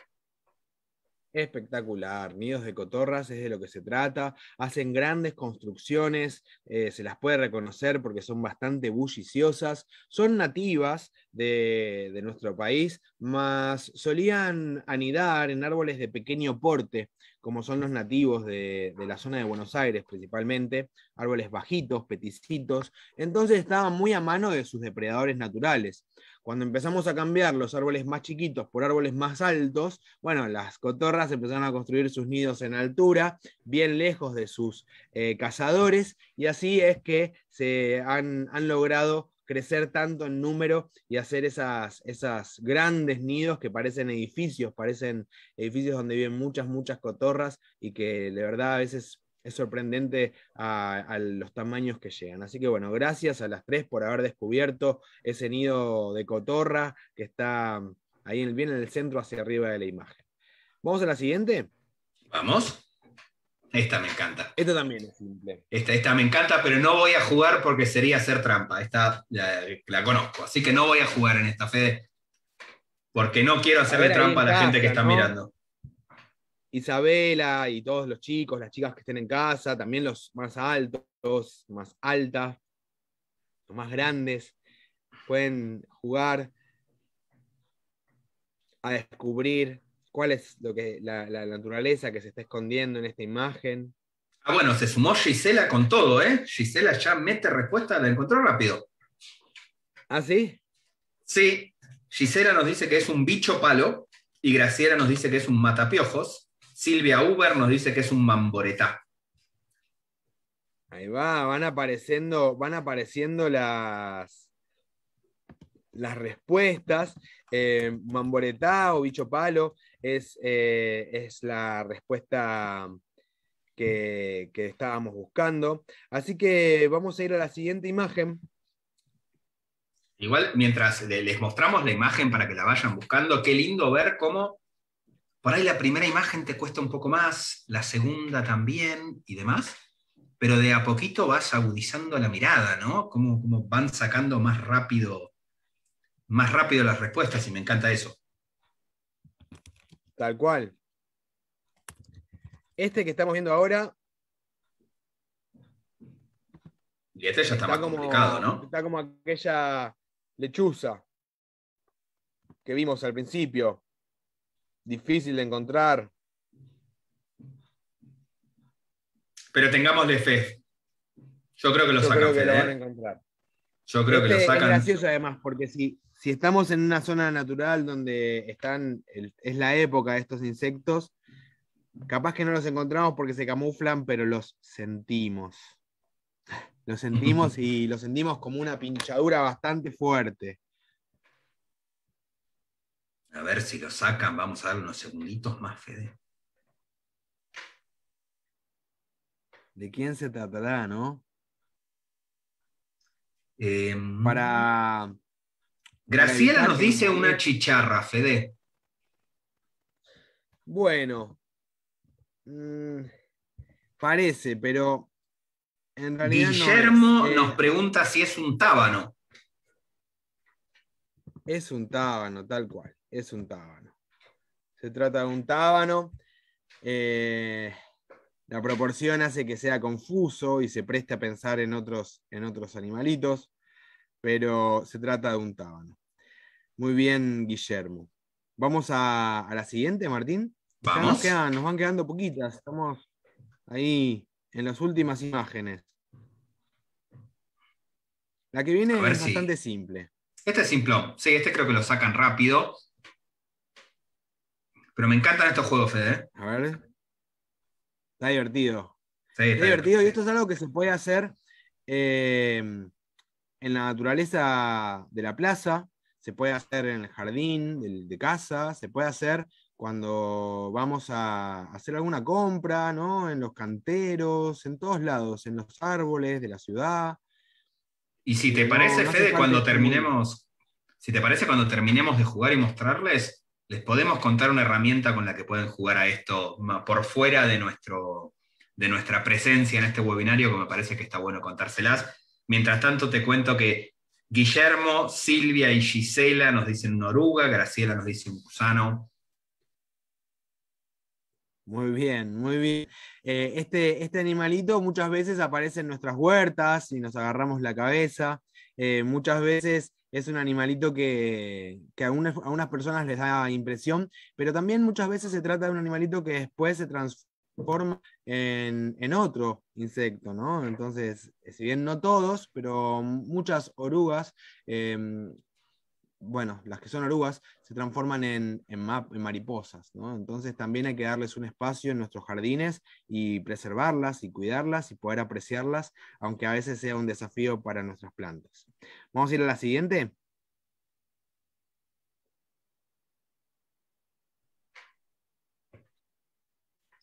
Espectacular, nidos de cotorras es de lo que se trata. Hacen grandes construcciones, eh, se las puede reconocer porque son bastante bulliciosas. Son nativas de, nuestro país, más solían anidar en árboles de pequeño porte, como son los nativos de, de la zona de Buenos Aires principalmente, árboles bajitos, peticitos. Entonces estaban muy a mano de sus depredadores naturales. Cuando empezamos a cambiar los árboles más chiquitos por árboles más altos, bueno, las cotorras empezaron a construir sus nidos en altura, bien lejos de sus eh, cazadores, y así es que se han, logrado crecer tanto en número y hacer esas, esas, grandes nidos que parecen edificios, parecen edificios donde viven muchas, muchas cotorras y que de verdad a veces es sorprendente a, los tamaños que llegan. Así que bueno, gracias a las tres por haber descubierto ese nido de cotorra que está mm, ahí en el, bien en el centro hacia arriba de la imagen. ¿Vamos a la siguiente? Vamos. Esta me encanta. Esta también es simple. Esta, esta me encanta, pero no voy a jugar porque sería hacer trampa. Esta la, conozco, así que no voy a jugar en esta, fe Porque no quiero hacerle trampa a la gente que está mirando. Isabela y todos los chicos, las chicas que estén en casa, también los más altos, más altas, los más grandes, pueden jugar a descubrir cuál es lo que, la, naturaleza que se está escondiendo en esta imagen. Ah, bueno, se sumó Gisela con todo, ¿eh? Gisela ya mete respuesta, la encontró rápido. ¿Ah, sí? Sí. Gisela nos dice que es un bicho palo y Graciela nos dice que es un matapiojos. Silvia Uber nos dice que es un mamboretá. Ahí va, van apareciendo, van apareciendo las, las respuestas. Eh, mamboretá o bicho palo es, eh, es la respuesta que estábamos buscando. Así que vamos a ir a la siguiente imagen. Igual, mientras les mostramos la imagen para que la vayan buscando, qué lindo ver cómo por ahí la primera imagen te cuesta un poco más, la segunda también y demás, pero de a poquito vas agudizando la mirada, ¿no? Como, van sacando más rápido, más rápido las respuestas y me encanta eso. Tal cual. Este que estamos viendo ahora. Y este ya está, más complicado, ¿no? Está como aquella lechuza que vimos al principio difícil de encontrar. Pero de fe. Yo creo que lo Yo creo que van a ¿eh? encontrar. Yo creo que lo este sacan. Es gracioso además, porque si, estamos en una zona natural donde están, es la época de estos insectos, capaz que no los encontramos porque se camuflan, pero los sentimos. Los sentimos y los sentimos como una pinchadura bastante fuerte. A ver si lo sacan, vamos a dar unos segunditos más, Fede. ¿De quién se tratará, no? Em, para. Graciela nos dice una chicharra, Fede. Bueno. Mm, parece, pero. En realidad Guillermo nos eh, pregunta si es un tábano. Es un tábano, tal cual es un tábano. Se trata de un tábano. Eh, la proporción hace que sea confuso y se preste a pensar en otros, en otros animalitos, pero se trata de un tábano. Muy bien, Guillermo. Vamos a, la siguiente, Martín. Vamos. Nos, van quedando poquitas. Estamos ahí en las últimas imágenes. La que viene es bastante simple. Este es simple. Sí, este creo que lo sacan rápido. Pero me encantan estos juegos, Fede. ¿eh? Está divertido. está, divertido y esto es algo que se puede hacer em, en la naturaleza de la plaza, se puede hacer en el jardín de, casa, se puede hacer cuando vamos a hacer alguna compra, ¿no? En los canteros, en todos lados, en los árboles de la ciudad. Y si te eh, parece, Fede, cuando terminemos, si te parece, cuando terminemos de jugar y mostrarles, les podemos contar una herramienta con la que pueden jugar a esto por fuera de, nuestro, de nuestra presencia en este webinario, que me parece que está bueno contárselas. Mientras tanto, te cuento que Guillermo, Silvia y Gisela nos dicen una oruga, Graciela nos dice un gusano. Muy bien, muy bien. Eh, este, este animalito muchas veces aparece en nuestras huertas y nos agarramos la cabeza. Eh, muchas veces es un animalito que, a, unas personas les da impresión, pero también muchas veces se trata de un animalito que después se transforma en, otro insecto, ¿no? Entonces, si bien no todos, pero muchas orugas em, bueno, las que son orugas se transforman en, mariposas, ¿no? Entonces también hay que darles un espacio en nuestros jardines y preservarlas y cuidarlas y poder apreciarlas, aunque a veces sea un desafío para nuestras plantas. Vamos a ir a la siguiente.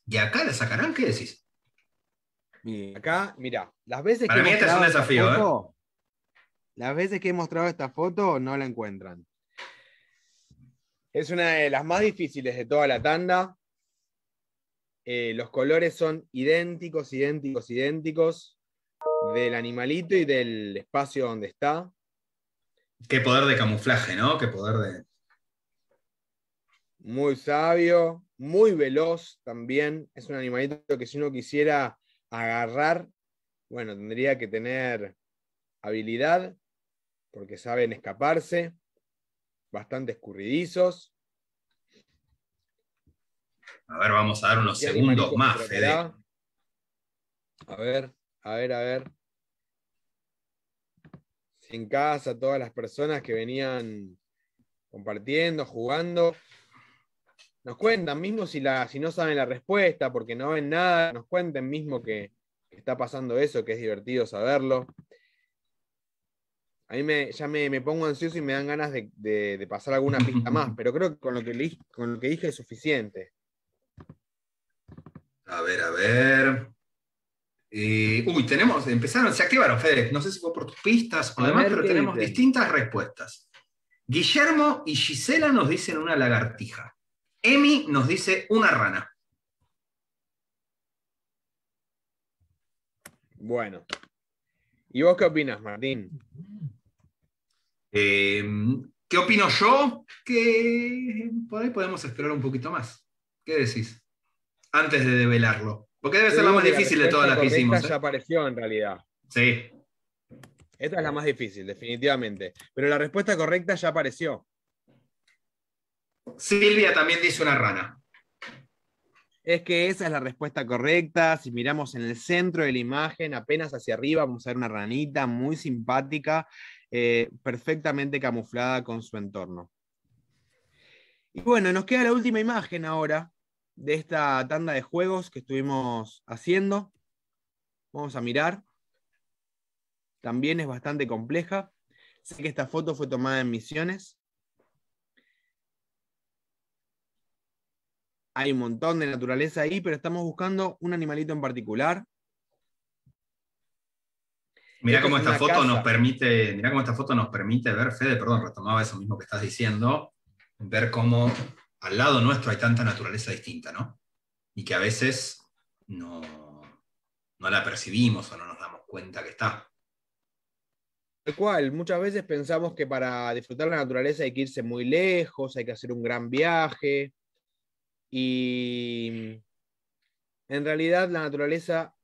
¿Y acá la sacarán? ¿Qué decís? acá, mira, las veces que... Para mí este es un desafío, ¿eh? Las veces que he mostrado esta foto no la encuentran. Es una de las más difíciles de toda la tanda. Eh, los colores son idénticos, idénticos, idénticos del animalito y del espacio donde está. Qué poder de camuflaje, ¿no? Qué poder de... Muy sabio, muy veloz también. Es un animalito que si uno quisiera agarrar, bueno, tendría que tener habilidad porque saben escaparse, bastante escurridizos. A ver, vamos a dar unos segundos más, A ver, a ver, a ver. En casa, todas las personas que venían compartiendo, jugando. Nos cuentan mismo si, la, si no saben la respuesta, porque no ven nada, nos cuenten mismo que está pasando eso, que es divertido saberlo a mí ya me, pongo ansioso y me dan ganas de, pasar alguna pista más, pero creo que con lo que, con lo que dije es suficiente. A ver, a ver. Eh, uy, tenemos, empezaron, se activaron, Fede. No sé si fue por tus pistas o demás, pero tenemos distintas respuestas. Guillermo y Gisela nos dicen una lagartija. Emi nos dice una rana. Bueno. ¿Y vos qué opinas, Martín? Em, ¿Qué opino yo? Que por ahí podemos esperar un poquito más. ¿Qué decís? Antes de develarlo. Porque debe ser la más difícil de todas las que hicimos. Esta ¿eh? ya apareció en realidad. Sí. Esta es la más difícil, definitivamente. Pero la respuesta correcta ya apareció. Silvia también dice una rana. Es que esa es la respuesta correcta. Si miramos en el centro de la imagen, apenas hacia arriba, vamos a ver una ranita muy simpática. Eh, perfectamente camuflada con su entorno. Y bueno, nos queda la última imagen ahora de esta tanda de juegos que estuvimos haciendo. Vamos a mirar. También es bastante compleja. Sé que esta foto fue tomada en Misiones. Hay un montón de naturaleza ahí, pero estamos buscando un animalito en particular. Mira cómo esta foto nos permite, mira cómo esta foto nos permite ver, Fede, perdón, retomaba eso mismo que estás diciendo, ver cómo al lado nuestro hay tanta naturaleza distinta, ¿no? Y que a veces no, no la percibimos o no nos damos cuenta que está. Tal cual, muchas veces pensamos que para disfrutar la naturaleza hay que irse muy lejos, hay que hacer un gran viaje. Y en realidad la naturaleza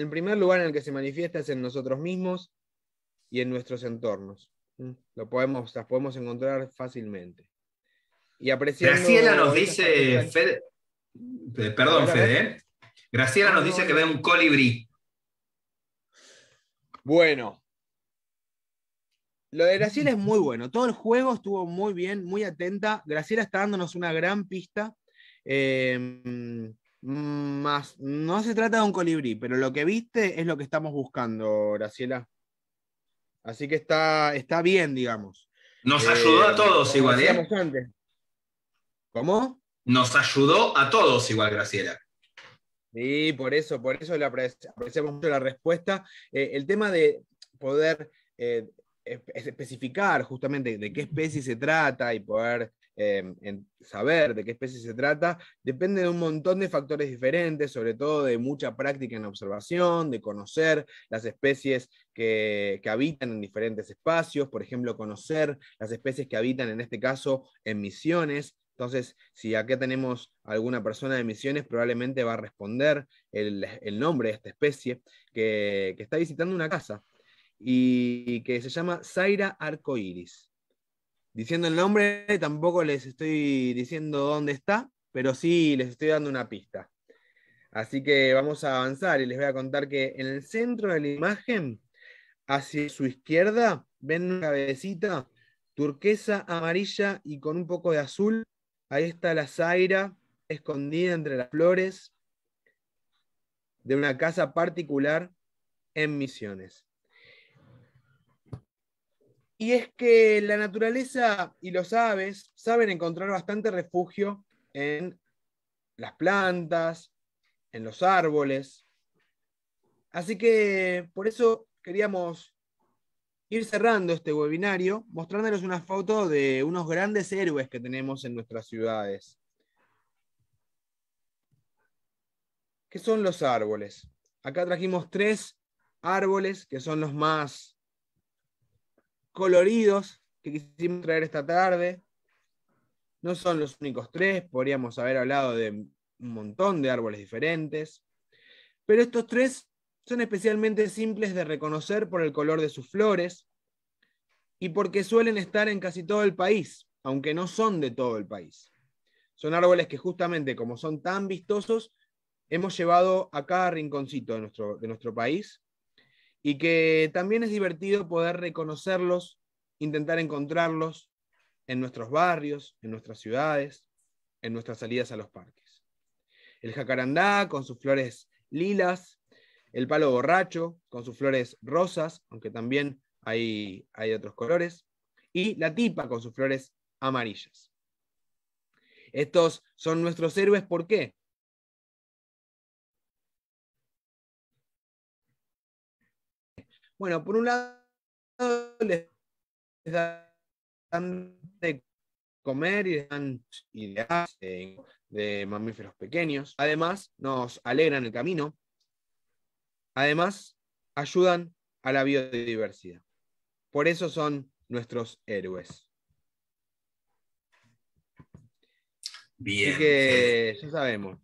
el primer lugar en el que se manifiesta es en nosotros mismos y en nuestros entornos. Mm, lo podemos, las podemos encontrar fácilmente. Graciela nos dice, perdón, Fede, Graciela nos dice que ve un colibrí. Bueno. Lo de Graciela es muy bueno. Todo el juego estuvo muy bien, muy atenta. Graciela está dándonos una gran pista. Em, Mm, más, no se trata de un colibrí, pero lo que viste es lo que estamos buscando, Graciela. Así que está, está bien, digamos. Nos eh, ayudó a todos igual, ¿eh? ¿Cómo? Nos ayudó a todos igual, Graciela. Sí, por eso, por eso le apreciamos mucho la respuesta. Eh, el tema de poder eh, especificar justamente de qué especie se trata y poder Em, en saber de qué especie se trata, depende de un montón de factores diferentes, sobre todo de mucha práctica en observación, de conocer las especies que, habitan en diferentes espacios, por ejemplo, conocer las especies que habitan, en este caso, en misiones. Entonces, si acá tenemos alguna persona de misiones, probablemente va a responder el, nombre de esta especie que, que está visitando una casa y que se llama Zaira Arcoiris diciendo el nombre, tampoco les estoy diciendo dónde está, pero sí les estoy dando una pista. Así que vamos a avanzar y les voy a contar que en el centro de la imagen, hacia su izquierda, ven una cabecita turquesa, amarilla y con un poco de azul. Ahí está la Zaira escondida entre las flores de una casa particular en Misiones. Y es que la naturaleza y los aves saben encontrar bastante refugio en las plantas, en los árboles. Así que por eso queríamos ir cerrando este webinario mostrándoles una foto de unos grandes héroes que tenemos en nuestras ciudades. ¿Qué son los árboles? Acá trajimos tres árboles que son los más coloridos que quisimos traer esta tarde. No son los únicos tres, podríamos haber hablado de un montón de árboles diferentes, pero estos tres son especialmente simples de reconocer por el color de sus flores y porque suelen estar en casi todo el país, aunque no son de todo el país. Son árboles que justamente como son tan vistosos, hemos llevado a cada rinconcito de nuestro, de nuestro país y que también es divertido poder reconocerlos, intentar encontrarlos en nuestros barrios, en nuestras ciudades, en nuestras salidas a los parques. El jacarandá con sus flores lilas, el palo borracho con sus flores rosas, aunque también hay, hay otros colores, y la tipa con sus flores amarillas. Estos son nuestros héroes, ¿por qué? Bueno, por un lado les dan de comer y les dan ideas de, mamíferos pequeños. Además, nos alegran el camino. Además, ayudan a la biodiversidad. Por eso son nuestros héroes. Bien. Así que ya sabemos.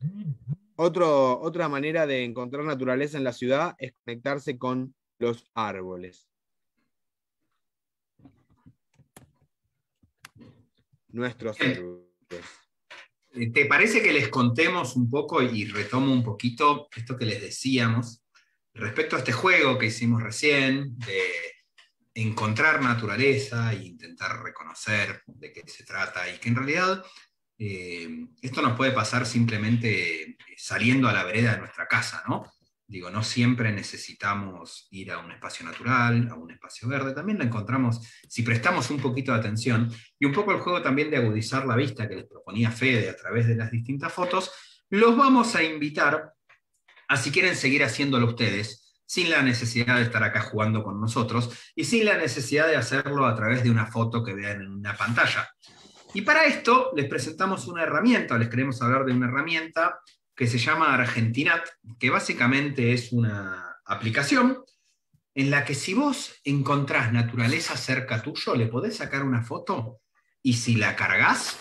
Mm, otra manera de encontrar naturaleza en la ciudad es conectarse con los árboles. Nuestros árboles. Eh, ¿Te parece que les contemos un poco y retomo un poquito esto que les decíamos respecto a este juego que hicimos recién de encontrar naturaleza e intentar reconocer de qué se trata y que en realidad eh, esto nos puede pasar simplemente eh, saliendo a la vereda de nuestra casa, ¿no? Digo, no siempre necesitamos ir a un espacio natural, a un espacio verde, también lo encontramos si prestamos un poquito de atención y un poco el juego también de agudizar la vista que les proponía Fede a través de las distintas fotos, los vamos a invitar a si quieren seguir haciéndolo ustedes, sin la necesidad de estar acá jugando con nosotros y sin la necesidad de hacerlo a través de una foto que vean en una pantalla. Y para esto les presentamos una herramienta, les queremos hablar de una herramienta que se llama Argentinat, que básicamente es una aplicación en la que si vos encontrás naturaleza cerca tuyo, le podés sacar una foto y si la cargas,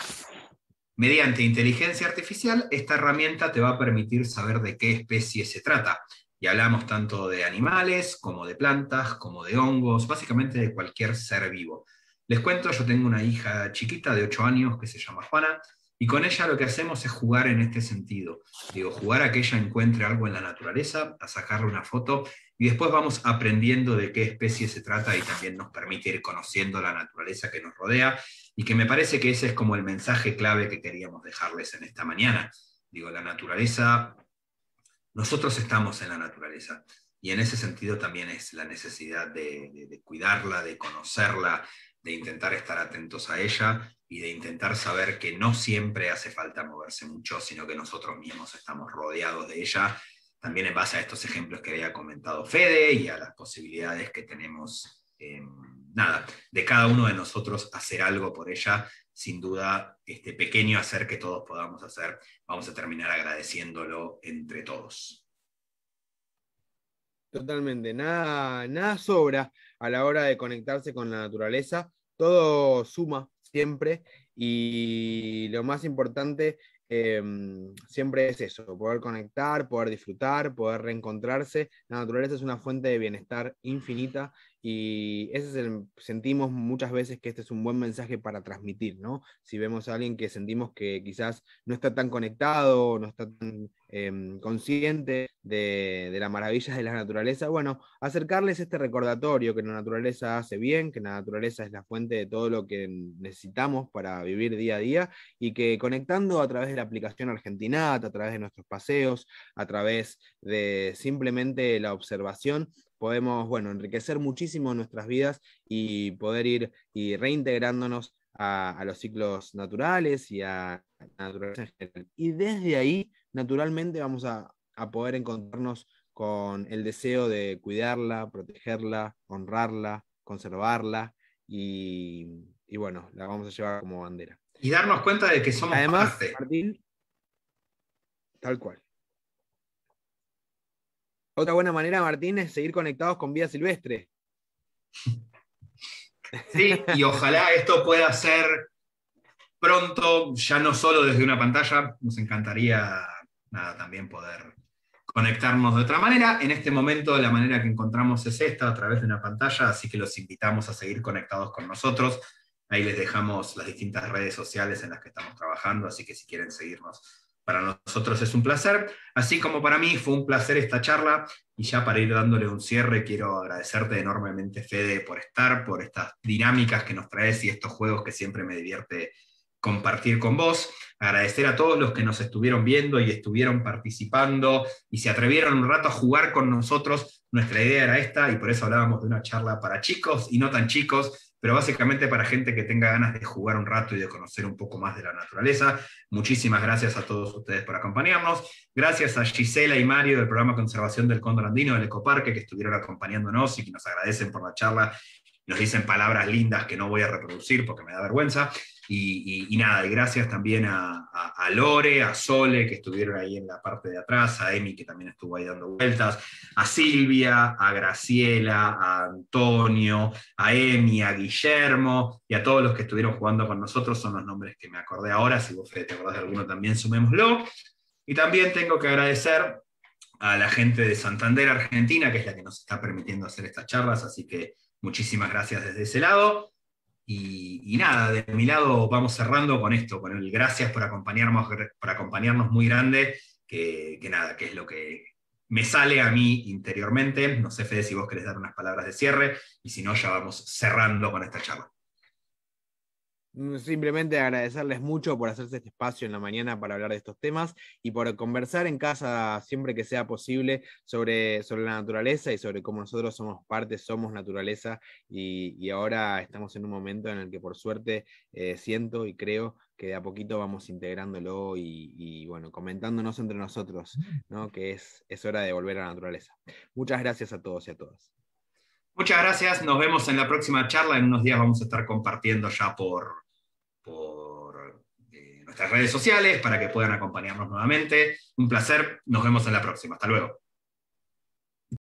mediante inteligencia artificial, esta herramienta te va a permitir saber de qué especie se trata. Y hablamos tanto de animales como de plantas, como de hongos, básicamente de cualquier ser vivo. Les cuento, yo tengo una hija chiquita de 8 años que se llama Juana, y con ella lo que hacemos es jugar en este sentido. Digo, jugar a que ella encuentre algo en la naturaleza, a sacarle una foto, y después vamos aprendiendo de qué especie se trata y también nos permite ir conociendo la naturaleza que nos rodea, y que me parece que ese es como el mensaje clave que queríamos dejarles en esta mañana. Digo, la naturaleza, nosotros estamos en la naturaleza, y en ese sentido también es la necesidad de, de cuidarla, de conocerla, de intentar estar atentos a ella y de intentar saber que no siempre hace falta moverse mucho, sino que nosotros mismos estamos rodeados de ella, también en base a estos ejemplos que había comentado Fede y a las posibilidades que tenemos, em, nada, de cada uno de nosotros hacer algo por ella, sin duda, este pequeño hacer que todos podamos hacer, vamos a terminar agradeciéndolo entre todos. Totalmente, nada, nada sobra a la hora de conectarse con la naturaleza. Todo suma siempre y lo más importante em, siempre es eso, poder conectar, poder disfrutar, poder reencontrarse. La naturaleza es una fuente de bienestar infinita y ese es el, sentimos muchas veces que este es un buen mensaje para transmitir, ¿no? Si vemos a alguien que sentimos que quizás no está tan conectado, no está tan em, consciente de, de las maravillas de la naturaleza, bueno, acercarles este recordatorio que la naturaleza hace bien, que la naturaleza es la fuente de todo lo que necesitamos para vivir día a día y que conectando a través de la aplicación Argentinata, a través de nuestros paseos, a través de simplemente la observación, podemos, bueno, enriquecer muchísimo nuestras vidas y poder ir y reintegrándonos a, los ciclos naturales y a, la naturaleza en general. Y desde ahí, naturalmente, vamos a, poder encontrarnos con el deseo de cuidarla, protegerla, honrarla, conservarla y, bueno, la vamos a llevar como bandera. Y darnos cuenta de que somos Además, parte. tal cual. Otra buena manera, Martín, es seguir conectados con Vía silvestre. Sí, y ojalá esto pueda ser pronto, ya no solo desde una pantalla, nos encantaría también poder conectarnos de otra manera. En este momento la manera que encontramos es esta, a través de una pantalla, así que los invitamos a seguir conectados con nosotros. Ahí les dejamos las distintas redes sociales en las que estamos trabajando, así que si quieren seguirnos para nosotros es un placer, así como para mí fue un placer esta charla. Y ya para ir dándole un cierre, quiero agradecerte enormemente, Fede, por estar, por estas dinámicas que nos traes y estos juegos que siempre me divierte compartir con vos. Agradecer a todos los que nos estuvieron viendo y estuvieron participando y se atrevieron un rato a jugar con nosotros. Nuestra idea era esta y por eso hablábamos de una charla para chicos y no tan chicos, pero básicamente para gente que tenga ganas de jugar un rato y de conocer un poco más de la naturaleza. Muchísimas gracias a todos ustedes por acompañarnos. Gracias a Gisela y Mario del programa Conservación del Cóndor Andino del Ecoparque que estuvieron acompañándonos y que nos agradecen por la charla. Nos dicen palabras lindas que no voy a reproducir porque me da vergüenza. Y, nada, y gracias también a, Lore, a Sole, que estuvieron ahí en la parte de atrás, a Emi, que también estuvo ahí dando vueltas, a Silvia, a Graciela, a Antonio, a Emi, a Guillermo y a todos los que estuvieron jugando con nosotros. Son los nombres que me acordé ahora. Si vos, te acordás de alguno, también sumémoslo. Y también tengo que agradecer a la gente de Santander, Argentina, que es la que nos está permitiendo hacer estas charlas, así que muchísimas gracias desde ese lado. Y, nada, de mi lado vamos cerrando con esto, con el gracias por acompañarnos, por acompañarnos muy grande, que, que nada, que es lo que me sale a mí interiormente. No sé, Fede, si vos querés dar unas palabras de cierre, y si no, ya vamos cerrando con esta charla. Mm, simplemente agradecerles mucho por hacerse este espacio en la mañana para hablar de estos temas y por conversar en casa siempre que sea posible sobre, sobre la naturaleza y sobre cómo nosotros somos parte, somos naturaleza y, ahora estamos en un momento en el que por suerte eh, siento y creo que de a poquito vamos integrándolo y, bueno, comentándonos entre nosotros, ¿no? que es, es hora de volver a la naturaleza. Muchas gracias a todos y a todas. Muchas gracias, nos vemos en la próxima charla, en unos días vamos a estar compartiendo ya por, por eh, nuestras redes sociales para que puedan acompañarnos nuevamente. Un placer, nos vemos en la próxima. Hasta luego.